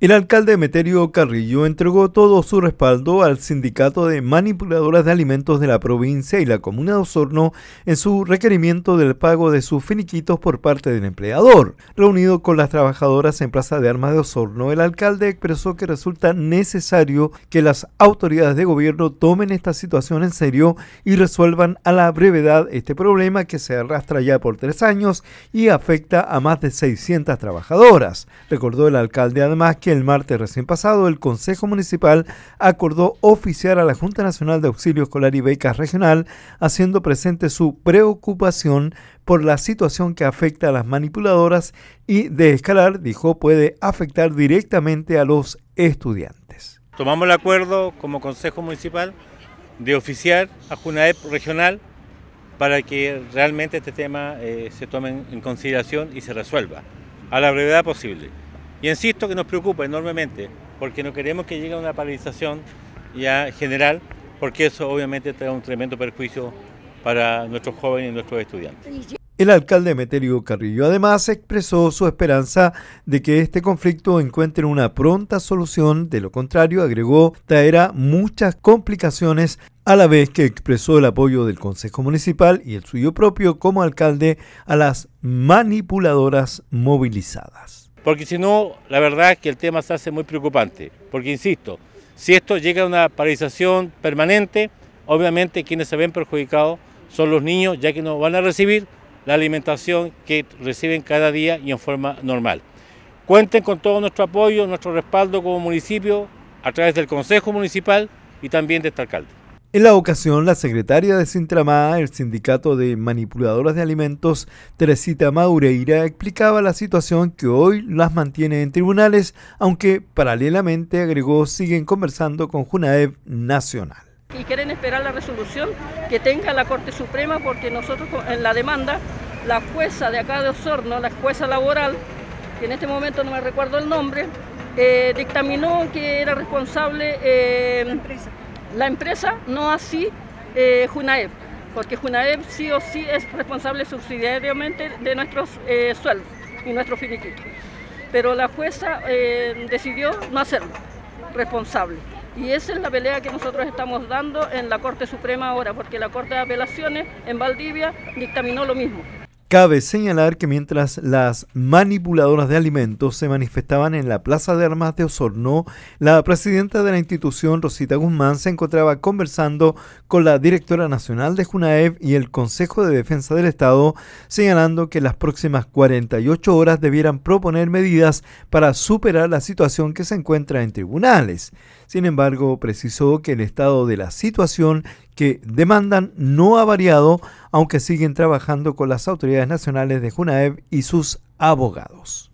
El alcalde Meterio Carrillo entregó todo su respaldo al sindicato de manipuladoras de alimentos de la provincia y la comuna de Osorno en su requerimiento del pago de sus finiquitos por parte del empleador. Reunido con las trabajadoras en Plaza de Armas de Osorno, el alcalde expresó que resulta necesario que las autoridades de gobierno tomen esta situación en serio y resuelvan a la brevedad este problema que se arrastra ya por tres años y afecta a más de 600 trabajadoras. Recordó el alcalde además que el martes recién pasado el Consejo Municipal acordó oficiar a la Junta Nacional de Auxilio Escolar y Becas Regional, haciendo presente su preocupación por la situación que afecta a las manipuladoras y de escalar, dijo, puede afectar directamente a los estudiantes. Tomamos el acuerdo como Consejo Municipal de oficiar a Junaep Regional para que realmente este tema eh, se tome en consideración y se resuelva a la brevedad posible. Y insisto que nos preocupa enormemente, porque no queremos que llegue a una paralización ya general, porque eso obviamente trae un tremendo perjuicio para nuestros jóvenes y nuestros estudiantes. El alcalde Meterio Carrillo además expresó su esperanza de que este conflicto encuentre una pronta solución, de lo contrario, agregó, traerá muchas complicaciones, a la vez que expresó el apoyo del Consejo Municipal y el suyo propio como alcalde a las manipuladoras movilizadas. Porque si no, la verdad es que el tema se hace muy preocupante. Porque, insisto, si esto llega a una paralización permanente, obviamente quienes se ven perjudicados son los niños, ya que no van a recibir la alimentación que reciben cada día y en forma normal. Cuenten con todo nuestro apoyo, nuestro respaldo como municipio, a través del Consejo Municipal y también de este alcalde. En la ocasión, la secretaria de Sintramá, el Sindicato de Manipuladoras de Alimentos, Teresita Maureira, explicaba la situación que hoy las mantiene en tribunales, aunque paralelamente agregó siguen conversando con Junaev Nacional. Y quieren esperar la resolución que tenga la Corte Suprema porque nosotros en la demanda, la jueza de acá de Osorno, la jueza laboral, que en este momento no me recuerdo el nombre, eh, dictaminó que era responsable... Eh, la empresa, no así eh, Junaev, porque Junaev sí o sí es responsable subsidiariamente de nuestros eh, sueldos y nuestros finiquitos. Pero la jueza eh, decidió no hacerlo responsable. Y esa es la pelea que nosotros estamos dando en la Corte Suprema ahora, porque la Corte de Apelaciones en Valdivia dictaminó lo mismo. Cabe señalar que mientras las manipuladoras de alimentos se manifestaban en la Plaza de Armas de Osorno, la presidenta de la institución, Rosita Guzmán, se encontraba conversando con la directora nacional de Junaev y el Consejo de Defensa del Estado, señalando que las próximas 48 horas debieran proponer medidas para superar la situación que se encuentra en tribunales. Sin embargo, precisó que el estado de la situación que demandan no ha variado, aunque siguen trabajando con las autoridades nacionales de Junaev y sus abogados.